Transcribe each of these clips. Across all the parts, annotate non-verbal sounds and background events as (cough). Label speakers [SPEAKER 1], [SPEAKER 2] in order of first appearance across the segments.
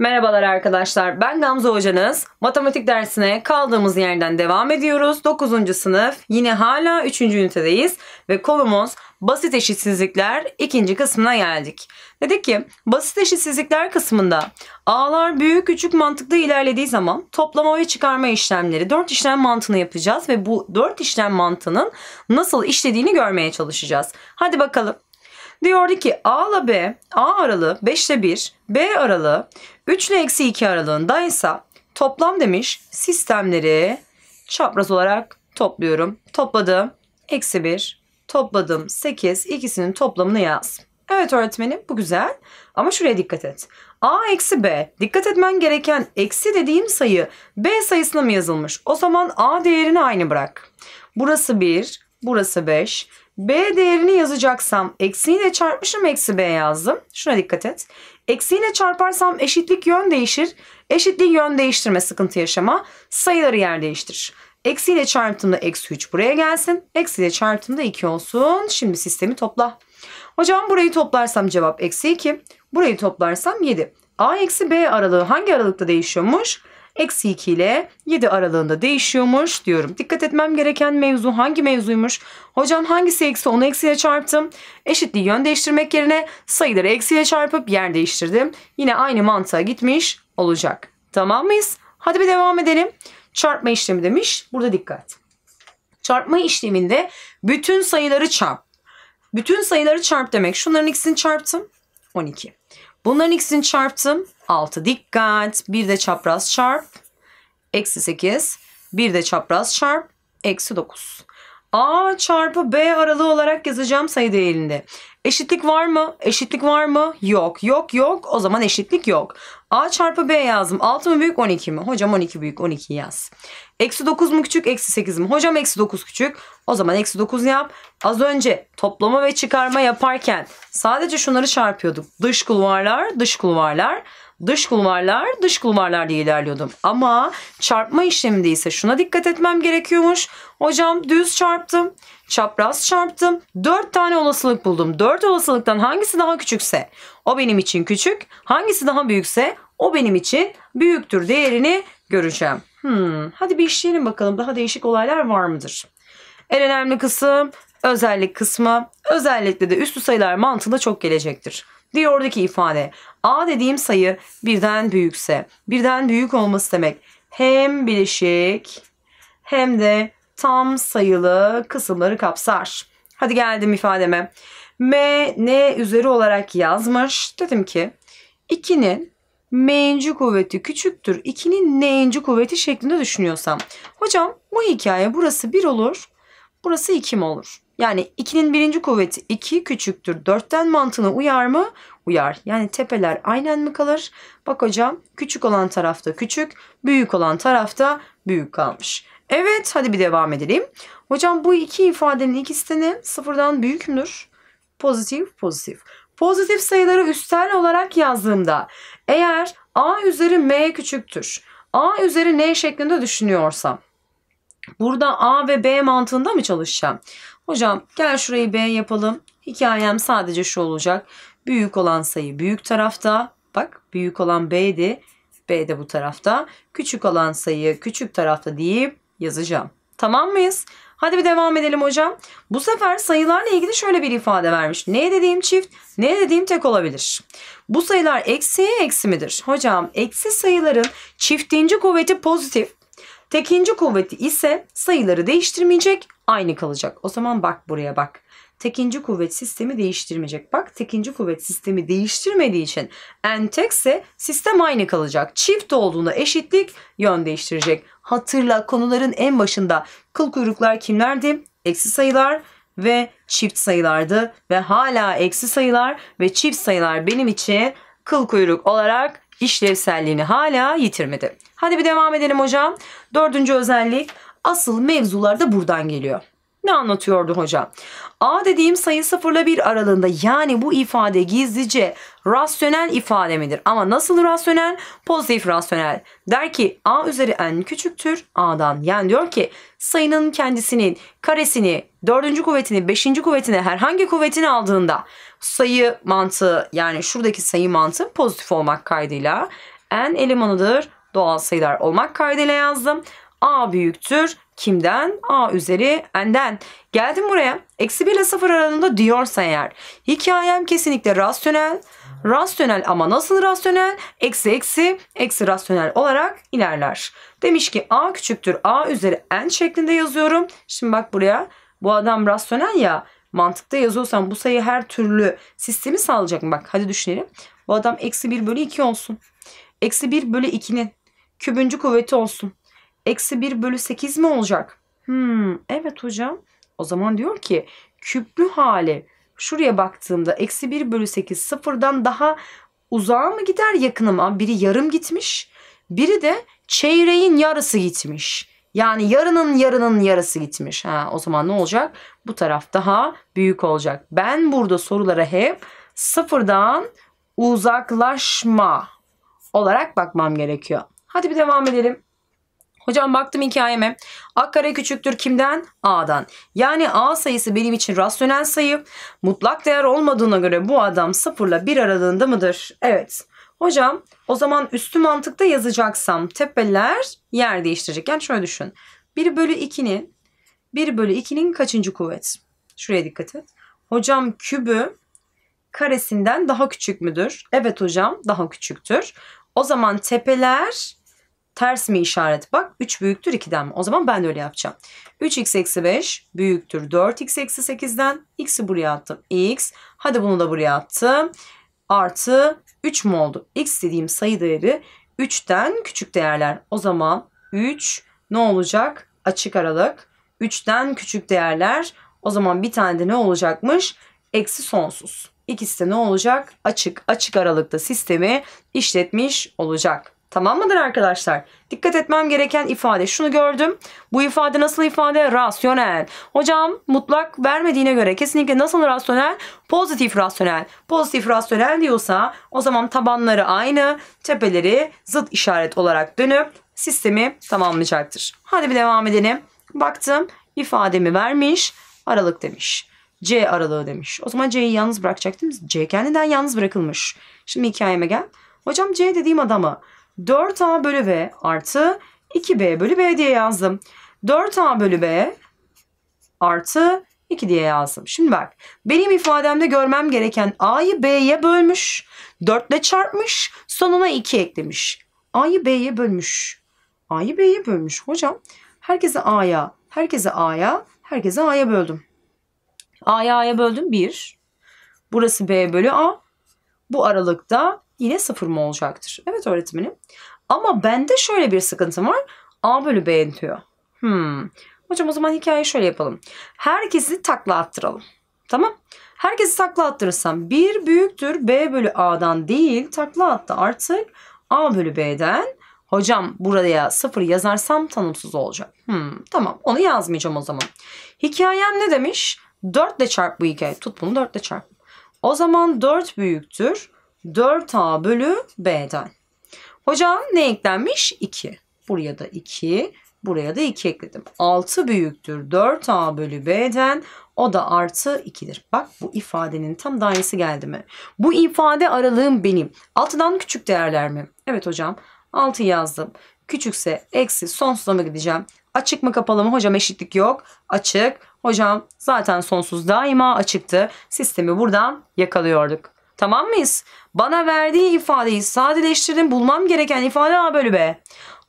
[SPEAKER 1] Merhabalar arkadaşlar. Ben Gamze hocanız. Matematik dersine kaldığımız yerden devam ediyoruz. 9. sınıf. Yine hala 3. ünitedeyiz ve konumuz basit eşitsizlikler ikinci kısmına geldik. Dedik ki basit eşitsizlikler kısmında A'lar büyük küçük mantıklı ilerlediği zaman toplama ve çıkarma işlemleri 4 işlem mantığını yapacağız ve bu 4 işlem mantığının nasıl işlediğini görmeye çalışacağız. Hadi bakalım Diyordu ki A ile B, A aralığı 5 ile 1, B aralığı 3 ile eksi 2 aralığında. ise toplam demiş sistemleri çapraz olarak topluyorum. Topladım. Eksi 1, topladım 8, ikisinin toplamını yaz. Evet öğretmenim bu güzel ama şuraya dikkat et. A eksi B dikkat etmen gereken eksi dediğim sayı B sayısına mı yazılmış? O zaman A değerini aynı bırak. Burası 1, burası 5. B değerini yazacaksam eksiyle çarpmışım eksi B yazdım. Şuna dikkat et. Eksiyle çarparsam eşitlik yön değişir. Eşitliği yön değiştirme sıkıntı yaşama. Sayıları yer değiştir. Eksiyle çarptığımda eksi 3 buraya gelsin. Eksiyle çarptığımda 2 olsun. Şimdi sistemi topla. Hocam burayı toplarsam cevap eksi 2. Burayı toplarsam 7. A eksi B aralığı hangi aralıkta değişiyormuş? eksi 2 ile 7 aralığında değişiyormuş diyorum. Dikkat etmem gereken mevzu hangi mevzuymuş? Hocam hangisi eksi onu eksiye çarptım. Eşitliği yön değiştirmek yerine sayıları eksiye çarpıp yer değiştirdim. Yine aynı mantığa gitmiş olacak. Tamam mıyız? Hadi bir devam edelim. Çarpma işlemi demiş. Burada dikkat. Çarpma işleminde bütün sayıları çarp. Bütün sayıları çarp demek. Şunların ikisini çarptım. 12. Bunların ikisini çarptım. 6 dikkat. Bir de çapraz çarp. Eksi 8. Bir de çapraz çarp. Eksi 9. A çarpı B aralığı olarak yazacağım sayı değerinde. Eşitlik var mı? Eşitlik var mı? Yok. Yok yok. O zaman eşitlik yok. A çarpı B yazdım. 6 mı büyük 12 mi? Hocam 12 büyük 12 yaz. Eksi 9 mu küçük? Eksi 8 mi? Hocam eksi 9 küçük. O zaman eksi 9 yap. Az önce toplama ve çıkarma yaparken sadece şunları çarpıyorduk. Dış kulvarlar, dış kulvarlar. Dış kulvarlar, dış kulvarlar diye ilerliyordum. Ama çarpma işleminde ise şuna dikkat etmem gerekiyormuş. Hocam düz çarptım, çapraz çarptım. 4 tane olasılık buldum. 4 olasılıktan hangisi daha küçükse o benim için küçük, hangisi daha büyükse o benim için büyüktür değerini göreceğim. Hmm, hadi bir işleyelim bakalım daha değişik olaylar var mıdır? En önemli kısım özellik kısmı. Özellikle de üstü sayılar mantığında çok gelecektir. Diyordaki ifade A dediğim sayı birden büyükse birden büyük olması demek hem bileşik hem de tam sayılı kısımları kapsar. Hadi geldim ifademe. M, N üzeri olarak yazmış. Dedim ki 2'nin m'inci kuvveti küçüktür. 2'nin n'inci kuvveti şeklinde düşünüyorsam. Hocam bu hikaye burası 1 olur. Burası 2 mi olur? Yani 2'nin birinci kuvveti 2 küçüktür 4'ten mantığına uyar mı? Uyar. Yani tepeler aynen mi kalır? Bak hocam küçük olan tarafta küçük, büyük olan tarafta büyük kalmış. Evet hadi bir devam edelim. Hocam bu iki ifadenin ikisi de ne? Sıfırdan büyük müdür? Pozitif, pozitif. Pozitif sayıları üstel olarak yazdığımda eğer a üzeri m küçüktür. a üzeri n şeklinde düşünüyorsam Burada A ve B mantığında mı çalışacağım? Hocam gel şurayı B yapalım. Hikayem sadece şu olacak. Büyük olan sayı büyük tarafta. Bak büyük olan B'di. B de bu tarafta. Küçük olan sayı küçük tarafta deyip yazacağım. Tamam mıyız? Hadi bir devam edelim hocam. Bu sefer sayılarla ilgili şöyle bir ifade vermiş. Ne dediğim çift, ne dediğim tek olabilir. Bu sayılar eksiye eksi midir? Hocam eksi sayıların çiftinci kuvveti pozitif, tekinci kuvveti ise sayıları değiştirmeyecek aynı kalacak. O zaman bak buraya bak. Tekinci kuvvet sistemi değiştirmeyecek. Bak tekinci kuvvet sistemi değiştirmediği için entekse sistem aynı kalacak. Çift olduğunda eşitlik yön değiştirecek. Hatırla konuların en başında kıl kuyruklar kimlerdi? Eksi sayılar ve çift sayılardı ve hala eksi sayılar ve çift sayılar benim için kıl kuyruk olarak işlevselliğini hala yitirmedi. Hadi bir devam edelim hocam. Dördüncü özellik Asıl mevzular da buradan geliyor. Ne anlatıyordu hoca? A dediğim sayı sıfırla bir 1 aralığında yani bu ifade gizlice rasyonel ifade midir? Ama nasıl rasyonel? Pozitif rasyonel. Der ki A üzeri n küçüktür A'dan. Yani diyor ki sayının kendisinin karesini, dördüncü kuvvetini, beşinci kuvvetini, herhangi kuvvetini aldığında sayı mantığı yani şuradaki sayı mantığı pozitif olmak kaydıyla n elemanıdır. Doğal sayılar olmak kaydıyla yazdım. A büyüktür kimden? A üzeri n'den. Geldim buraya. Eksi 1 ile 0 aralığında diyorsa eğer. Hikayem kesinlikle rasyonel. Rasyonel ama nasıl rasyonel? Eksi eksi eksi rasyonel olarak ilerler. Demiş ki A küçüktür A üzeri n şeklinde yazıyorum. Şimdi bak buraya. Bu adam rasyonel ya. Mantıkta yazıyorsan bu sayı her türlü sistemi sağlayacak mı? Bak hadi düşünelim. Bu adam eksi 1 bölü 2 olsun. Eksi 1 bölü 2'nin kübüncü kuvveti olsun eksi 1 bölü 8 mi olacak? Hmm, evet hocam. O zaman diyor ki küplü hali şuraya baktığımda eksi 1 bölü 8 sıfırdan daha uzağa mı gider yakına mı? Biri yarım gitmiş biri de çeyreğin yarısı gitmiş. Yani yarının yarının yarısı gitmiş. Ha, o zaman ne olacak? Bu taraf daha büyük olacak. Ben burada sorulara hep sıfırdan uzaklaşma olarak bakmam gerekiyor. Hadi bir devam edelim. Hocam baktım hikayeme. A kare küçüktür kimden? A'dan. Yani A sayısı benim için rasyonel sayı. Mutlak değer olmadığına göre bu adam sıfırla bir aralığında mıdır? Evet. Hocam o zaman üstü mantıkta yazacaksam tepeler yer değiştirecek. Yani şöyle düşün. 1 bölü 2'nin 1 bölü 2'nin kaçıncı kuvvet? Şuraya dikkat et. Hocam kübü karesinden daha küçük müdür? Evet hocam daha küçüktür. O zaman tepeler Ters mi işaret? Bak 3 büyüktür 2'den mi? O zaman ben de öyle yapacağım. 3x eksi 5 büyüktür 4x eksi 8'den. X'i buraya attım. X. Hadi bunu da buraya attım. Artı 3 mü oldu? X dediğim sayı değeri 3'ten küçük değerler. O zaman 3 ne olacak? Açık aralık. 3'ten küçük değerler. O zaman bir tane de ne olacakmış? Eksi sonsuz. İkisi de ne olacak? Açık açık aralıkta sistemi işletmiş olacak. Tamam mıdır arkadaşlar? Dikkat etmem gereken ifade. Şunu gördüm. Bu ifade nasıl ifade? Rasyonel. Hocam mutlak vermediğine göre kesinlikle nasıl rasyonel? Pozitif rasyonel. Pozitif rasyonel diyorsa o zaman tabanları aynı, tepeleri zıt işaret olarak dönüp sistemi tamamlayacaktır. Hadi bir devam edelim. Baktım ifademi vermiş. Aralık demiş. C aralığı demiş. O zaman C'yi yalnız bırakacaktım. C kendinden yalnız bırakılmış. Şimdi hikayeme gel. Hocam C dediğim adamı 4a bölü b artı 2b bölü b diye yazdım. 4a bölü b artı 2 diye yazdım. Şimdi bak benim ifademde görmem gereken a'yı b'ye bölmüş. 4 ile çarpmış. Sonuna 2 eklemiş. a'yı b'ye bölmüş. a'yı b'ye bölmüş. Hocam herkese a'ya, herkese a'ya, herkese a'ya böldüm. a'ya a'ya böldüm 1. Burası b bölü a. Bu aralıkta yine sıfır mı olacaktır? Evet öğretmenim. Ama bende şöyle bir sıkıntım var. A bölü B diyor. Hmm. Hocam o zaman hikayeyi şöyle yapalım. Herkesi takla attıralım. Tamam. Herkesi takla attırırsam 1 büyüktür B bölü A'dan değil takla attı artık A bölü B'den. Hocam buraya sıfır yazarsam tanımsız olacak. Hmm, tamam onu yazmayacağım o zaman. Hikayem ne demiş? 4 ile çarp bu hikaye. Tut bunu 4 ile çarp. O zaman 4 büyüktür. 4A bölü B'den. Hocam ne eklenmiş? 2. Buraya da 2. Buraya da 2 ekledim. 6 büyüktür 4A bölü B'den. O da artı 2'dir. Bak bu ifadenin tam dairesi geldi mi? Bu ifade aralığım benim. 6'dan küçük değerler mi? Evet hocam. 6 yazdım. Küçükse eksi sonsuza mı gideceğim? Açık mı kapalı mı? Hocam eşitlik yok. Açık. Hocam zaten sonsuz daima açıktı. Sistemi buradan yakalıyorduk. Tamam mıyız? Bana verdiği ifadeyi sadeleştirdim. Bulmam gereken ifade A bölü B.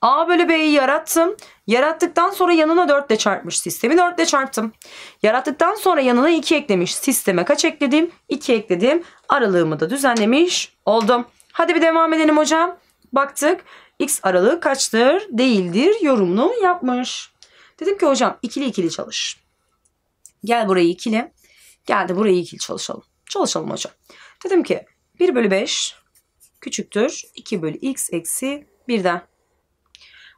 [SPEAKER 1] A bölü B'yi yarattım. Yarattıktan sonra yanına 4 ile çarpmış. Sistemi 4 ile çarptım. Yarattıktan sonra yanına 2 eklemiş. Sisteme kaç ekledim? 2 ekledim. Aralığımı da düzenlemiş oldum. Hadi bir devam edelim hocam. Baktık. X aralığı kaçtır? Değildir. Yorumunu yapmış. Dedim ki hocam ikili ikili çalış. Gel burayı ikili. Gel de burayı ikili çalışalım. Çalışalım hocam. Dedim ki 1 bölü 5 küçüktür 2 bölü x eksi 1'den.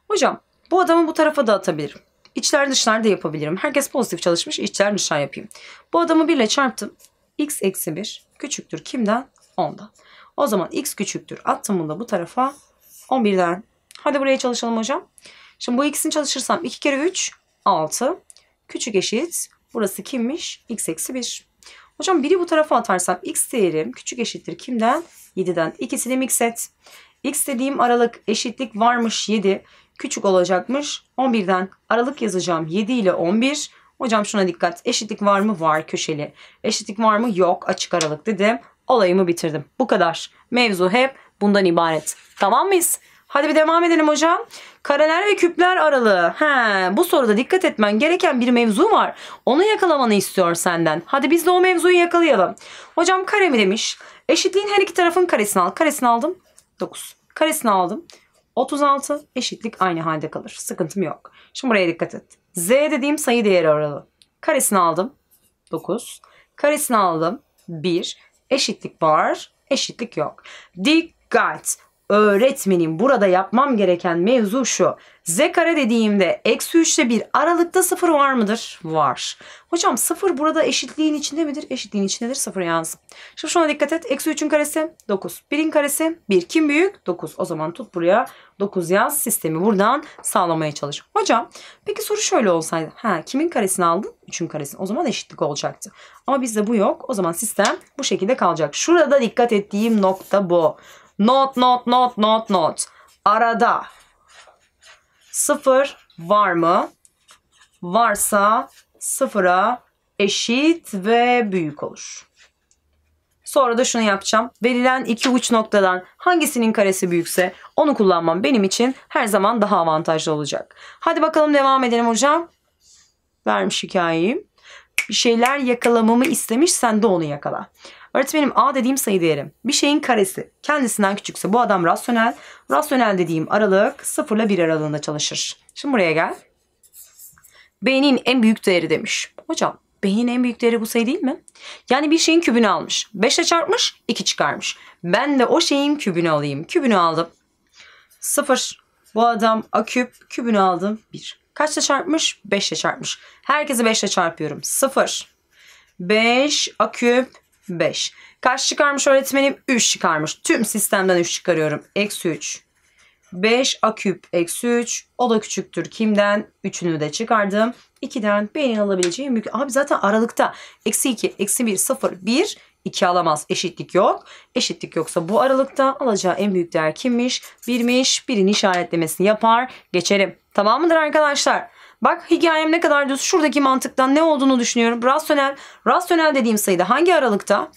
[SPEAKER 1] Hocam bu adamı bu tarafa da atabilirim. İçler dışlar da yapabilirim. Herkes pozitif çalışmış içler dışlar yapayım. Bu adamı 1 ile çarptım. x eksi 1 küçüktür kimden? 10'dan. O zaman x küçüktür. Attım bunu da bu tarafa 11'den. Hadi buraya çalışalım hocam. Şimdi bu ikisini çalışırsam 2 kere 3 6 küçük eşit burası kimmiş? x eksi 1. Hocam biri bu tarafa atarsam x değerim küçük eşittir kimden? 7'den. İkisini mix et. X dediğim aralık eşitlik varmış 7. Küçük olacakmış 11'den. Aralık yazacağım 7 ile 11. Hocam şuna dikkat. Eşitlik var mı? Var köşeli. Eşitlik var mı? Yok. Açık aralık dedim. Olayımı bitirdim. Bu kadar. Mevzu hep bundan ibaret. Tamam mıyız? Hadi bir devam edelim hocam. Kareler ve küpler aralığı. He, bu soruda dikkat etmen gereken bir mevzu var. Onu yakalamanı istiyor senden. Hadi biz de o mevzuyu yakalayalım. Hocam kare mi demiş? Eşitliğin her iki tarafın karesini al. Karesini aldım. 9. Karesini aldım. 36 eşitlik aynı halde kalır. Sıkıntım yok. Şimdi buraya dikkat et. Z dediğim sayı değeri aralığı. Karesini aldım. 9. Karesini aldım. 1. Eşitlik var. Eşitlik yok. Dikkat. Öğretmenim burada yapmam gereken mevzu şu. Z kare dediğimde eksi 3 bir aralıkta sıfır var mıdır? Var. Hocam sıfır burada eşitliğin içinde midir? Eşitliğin içindedir Sıfır yansın. Şimdi şuna dikkat et. Eksi 3'ün karesi 9. 1'in karesi 1. Kim büyük? 9. O zaman tut buraya 9 yaz. Sistemi buradan sağlamaya çalış. Hocam peki soru şöyle olsaydı. Ha, kimin karesini aldın? 3'ün karesini. O zaman eşitlik olacaktı. Ama bizde bu yok. O zaman sistem bu şekilde kalacak. Şurada dikkat ettiğim nokta bu. Not, not, not, not, not. Arada. Sıfır var mı? Varsa sıfıra eşit ve büyük olur. Sonra da şunu yapacağım. Verilen iki uç noktadan hangisinin karesi büyükse onu kullanmam benim için her zaman daha avantajlı olacak. Hadi bakalım devam edelim hocam. Vermiş hikayeyi. Bir şeyler yakalamamı istemiş sen de onu yakala. Öğretmenim A dediğim sayı diyelim. Bir şeyin karesi kendisinden küçükse bu adam rasyonel. Rasyonel dediğim aralık 0 ile 1 aralığında çalışır. Şimdi buraya gel. B'nin en büyük değeri demiş. Hocam B'nin en büyük değeri bu sayı değil mi? Yani bir şeyin kübünü almış. 5 ile çarpmış 2 çıkarmış. Ben de o şeyin kübünü alayım. Kübünü aldım. 0. Bu adam A küp kübünü aldım 1. Kaçla çarpmış? 5 ile çarpmış. Herkesi 5 ile çarpıyorum. 0. 5 A küp 5. Kaç çıkarmış öğretmenim? 3 çıkarmış. Tüm sistemden 3 çıkarıyorum. Eksi 3. 5 a küp eksi 3. O da küçüktür. Kimden? 3'ünü de çıkardım. 2'den B'nin alabileceğim büyük. Abi zaten aralıkta. Eksi 2, eksi 1, 0, 1. 2 alamaz. Eşitlik yok. Eşitlik yoksa bu aralıkta alacağı en büyük değer kimmiş? 1'miş. Birini işaretlemesini yapar. Geçelim. Tamam mıdır arkadaşlar? Bak hikayem ne kadar düz. Şuradaki mantıktan ne olduğunu düşünüyorum. Rasyonel, rasyonel dediğim sayıda hangi aralıkta?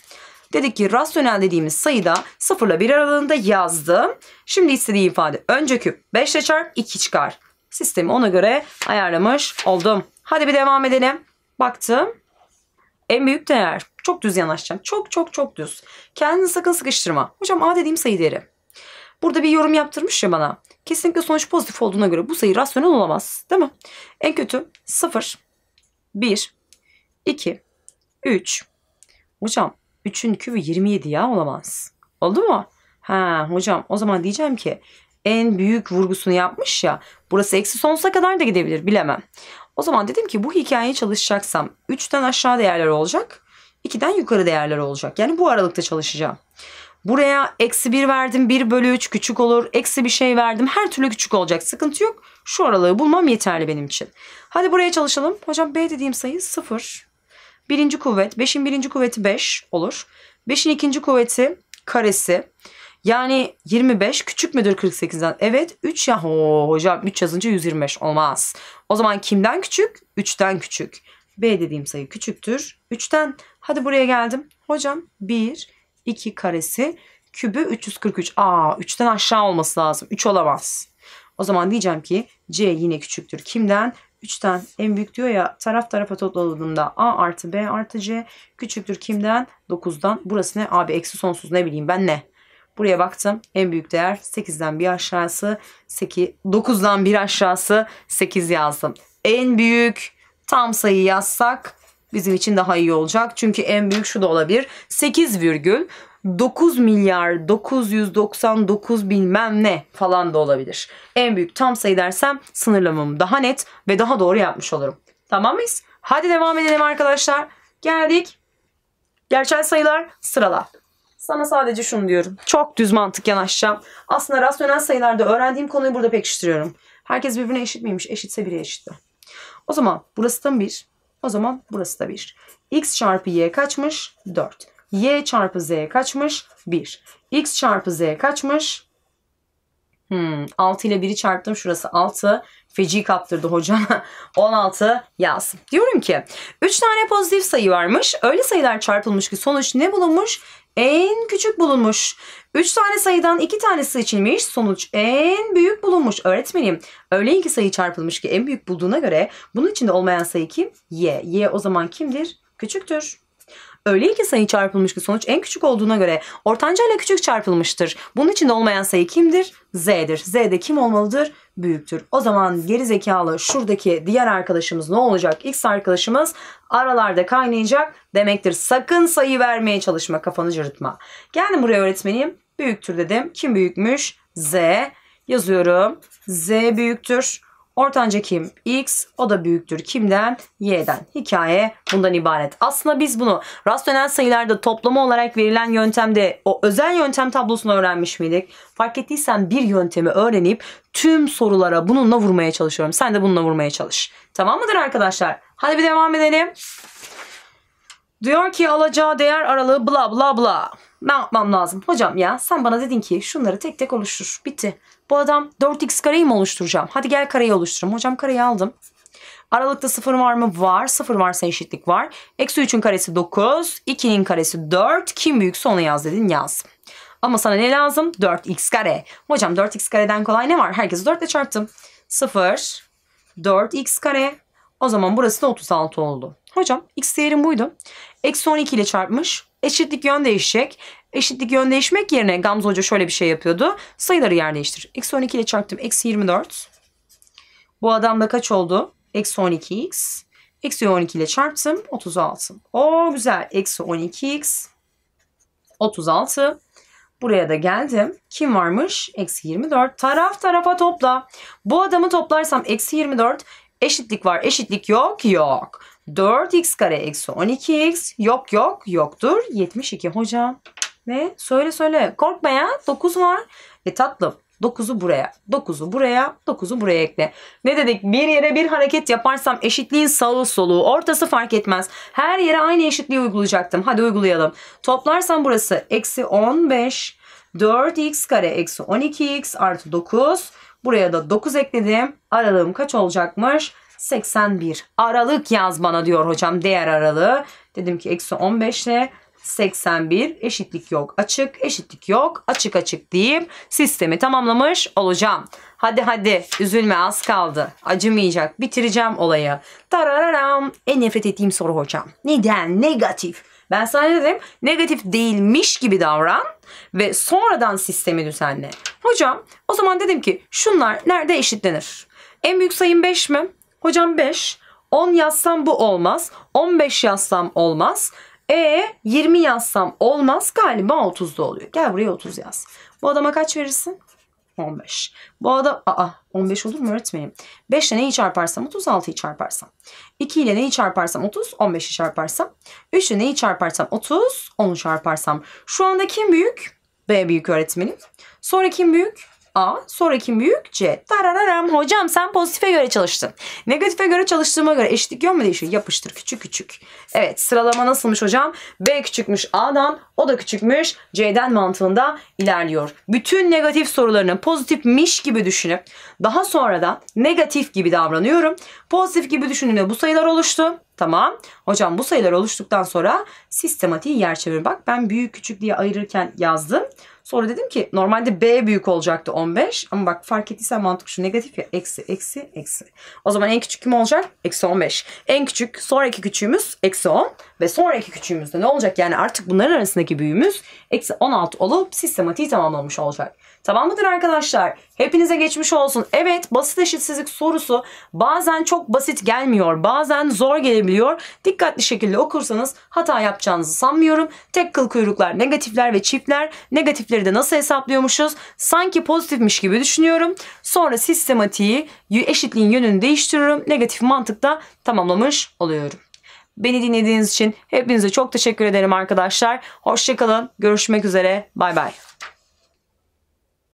[SPEAKER 1] Dedik ki rasyonel dediğimiz sayıda 0 ile 1 aralığında yazdım. Şimdi istediği ifade önce küp 5 ile çarp 2 çıkar. Sistemi ona göre ayarlamış oldum. Hadi bir devam edelim. Baktım. En büyük değer. Çok düz yanaşacağım. Çok çok çok düz. Kendini sakın sıkıştırma. Hocam A dediğim sayı derim. Burada bir yorum yaptırmış ya bana. Kesinlikle sonuç pozitif olduğuna göre bu sayı rasyonel olamaz. Değil mi? En kötü 0, 1, 2, 3. Hocam 3'ün kübü 27 ya olamaz. Oldu mu? Ha hocam o zaman diyeceğim ki en büyük vurgusunu yapmış ya. Burası eksi sonsuza kadar da gidebilir bilemem. O zaman dedim ki bu hikayeyi çalışacaksam 3'ten aşağı değerler olacak. 2'den yukarı değerler olacak. Yani bu aralıkta çalışacağım. Buraya eksi 1 verdim 1 bölü 3 küçük olur. Eksi bir şey verdim her türlü küçük olacak sıkıntı yok. Şu aralığı bulmam yeterli benim için. Hadi buraya çalışalım. Hocam B dediğim sayı 0. Birinci kuvvet 5'in birinci kuvveti 5 olur. 5'in ikinci kuvveti karesi. Yani 25 küçük müdür 48'den? Evet 3 ya Oo, hocam 3 yazınca 125 olmaz. O zaman kimden küçük? 3'ten küçük. B dediğim sayı küçüktür. 3'ten hadi buraya geldim. Hocam 1 2 karesi kübü 343. Aa 3'ten aşağı olması lazım. 3 olamaz. O zaman diyeceğim ki C yine küçüktür. Kimden? 3'ten en büyük diyor ya taraf tarafa topladığımda A artı B artı C küçüktür kimden? 9'dan. Burası ne? Abi eksi sonsuz ne bileyim ben ne? Buraya baktım. En büyük değer 8'den bir aşağısı 8. 9'dan bir aşağısı 8 yazdım. En büyük tam sayı yazsak bizim için daha iyi olacak. Çünkü en büyük şu da olabilir. 8 virgül 9 milyar 999 bilmem ne falan da olabilir. En büyük tam sayı dersem sınırlamamı daha net ve daha doğru yapmış olurum. Tamam mıyız? Hadi devam edelim arkadaşlar. Geldik. Gerçel sayılar sırala. Sana sadece şunu diyorum. Çok düz mantık yanaşacağım. Aslında rasyonel sayılarda öğrendiğim konuyu burada pekiştiriyorum. Herkes birbirine eşit miymiş? Eşitse biri eşitti. O zaman burası da bir, o zaman burası da 1. X çarpı Y kaçmış? 4. Y çarpı Z kaçmış? 1. X çarpı Z kaçmış? Hmm, 6 ile 1'i çarptım. Şurası 6. Feci kaptırdı hocam. 16 (laughs) yaz. Diyorum ki 3 tane pozitif sayı varmış. Öyle sayılar çarpılmış ki sonuç ne bulunmuş? en küçük bulunmuş. 3 tane sayıdan 2 tanesi seçilmiş. Sonuç en büyük bulunmuş. Öğretmenim öyle iki sayı çarpılmış ki en büyük bulduğuna göre bunun içinde olmayan sayı kim? Y. Y o zaman kimdir? Küçüktür. Öyle iki sayı çarpılmış ki sonuç en küçük olduğuna göre ortanca ile küçük çarpılmıştır. Bunun içinde olmayan sayı kimdir? Z'dir. Z de kim olmalıdır? Büyüktür. O zaman geri zekalı şuradaki diğer arkadaşımız ne olacak? X arkadaşımız aralarda kaynayacak demektir. Sakın sayı vermeye çalışma kafanı cırıtma. Geldim buraya öğretmenim. Büyüktür dedim. Kim büyükmüş? Z. Yazıyorum. Z büyüktür. Ortanca kim? X. O da büyüktür. Kimden? Y'den. Hikaye bundan ibaret. Aslında biz bunu rasyonel sayılarda toplama olarak verilen yöntemde o özel yöntem tablosunu öğrenmiş miydik? Fark ettiysen bir yöntemi öğrenip tüm sorulara bununla vurmaya çalışıyorum. Sen de bununla vurmaya çalış. Tamam mıdır arkadaşlar? Hadi bir devam edelim. Diyor ki alacağı değer aralığı bla bla bla. Ne yapmam lazım? Hocam ya sen bana dedin ki şunları tek tek oluştur. Bitti. Bu adam 4x kareyi mi oluşturacağım? Hadi gel kareyi oluşturum. Hocam kareyi aldım. Aralıkta 0 var mı? Var. 0 varsa eşitlik var. Eksi 3'ün karesi 9. 2'nin karesi 4. Kim büyükse onu yaz dedin yaz. Ama sana ne lazım? 4x kare. Hocam 4x kareden kolay ne var? Herkesi 4 ile çarptım. 0, 4x kare. O zaman burası da 36 oldu. Hocam x değerim buydu. Eksi 12 ile çarpmış. Eşitlik yön değişecek. Eşitlik yön değişmek yerine Gamze Hoca şöyle bir şey yapıyordu. Sayıları yer değiştir. Eksi 12 ile çarptım. Eksi 24. Bu adamda kaç oldu? Eksi 12x. Eksi 12 ile çarptım. 36. O güzel. Eksi 12x. 36. Buraya da geldim. Kim varmış? Eksi 24. Taraf tarafa topla. Bu adamı toplarsam eksi 24. Eşitlik var. Eşitlik yok. Yok. 4x kare eksi 12x yok yok yoktur 72 hocam. Ne? Söyle söyle. Korkma ya. 9 var. E tatlım. 9'u buraya, 9'u buraya, 9'u buraya ekle. Ne dedik? Bir yere bir hareket yaparsam eşitliğin sağı soluğu, ortası fark etmez. Her yere aynı eşitliği uygulayacaktım. Hadi uygulayalım. Toplarsam burası eksi 15, 4x kare eksi 12x artı 9. Buraya da 9 ekledim. Aralığım kaç olacakmış? 81. Aralık yaz bana diyor hocam değer aralığı. Dedim ki eksi 15 ile 81 eşitlik yok açık eşitlik yok açık açık deyip sistemi tamamlamış olacağım. Hadi hadi üzülme az kaldı acımayacak bitireceğim olayı. Tarararam en nefret ettiğim soru hocam. Neden negatif? Ben sana dedim negatif değilmiş gibi davran ve sonradan sistemi düzenle. Hocam o zaman dedim ki şunlar nerede eşitlenir? En büyük sayım 5 mi? Hocam 5. 10 yazsam bu olmaz. 15 yazsam olmaz. E 20 yazsam olmaz. Galiba 30'da oluyor. Gel buraya 30 yaz. Bu adama kaç verirsin? 15. Bu adam aa 15 olur mu öğretmenim? 5 ile neyi çarparsam 30, 6'yı çarparsam. 2 ile neyi çarparsam 30, 15'i çarparsam. 3 ile neyi çarparsam 30, 10'u çarparsam. Şu anda kim büyük? B büyük öğretmenim. Sonra kim büyük? A, sonraki büyük C. Darararam. Hocam sen pozitife göre çalıştın. Negatife göre çalıştığıma göre eşitlik yön mü değişiyor? Yapıştır küçük küçük. Evet sıralama nasılmış hocam? B küçükmüş A'dan, o da küçükmüş C'den mantığında ilerliyor. Bütün negatif sorularını pozitifmiş gibi düşünüp daha sonra da negatif gibi davranıyorum. Pozitif gibi düşündüğümde bu sayılar oluştu. Tamam. Hocam bu sayılar oluştuktan sonra sistematiği yer çevir. Bak ben büyük küçük diye ayırırken yazdım. Sonra dedim ki normalde B büyük olacaktı 15. Ama bak fark ettiysen mantık şu negatif ya. Eksi, eksi, eksi. O zaman en küçük kim olacak? Eksi 15. En küçük sonraki küçüğümüz eksi 10. Ve sonraki küçüğümüz de ne olacak? Yani artık bunların arasındaki büyüğümüz eksi 16 olup sistematiği tamamlamış olacak. Tamam mıdır arkadaşlar? Hepinize geçmiş olsun. Evet basit eşitsizlik sorusu bazen çok basit gelmiyor. Bazen zor gelebiliyor. Dikkatli şekilde okursanız hata yapacağınızı sanmıyorum. Tek kıl kuyruklar negatifler ve çiftler negatifler gelişleri de nasıl hesaplıyormuşuz? Sanki pozitifmiş gibi düşünüyorum. Sonra sistematiği eşitliğin yönünü değiştiriyorum. Negatif mantıkta tamamlamış oluyorum. Beni dinlediğiniz için hepinize çok teşekkür ederim arkadaşlar. Hoşçakalın. Görüşmek üzere. Bay bay.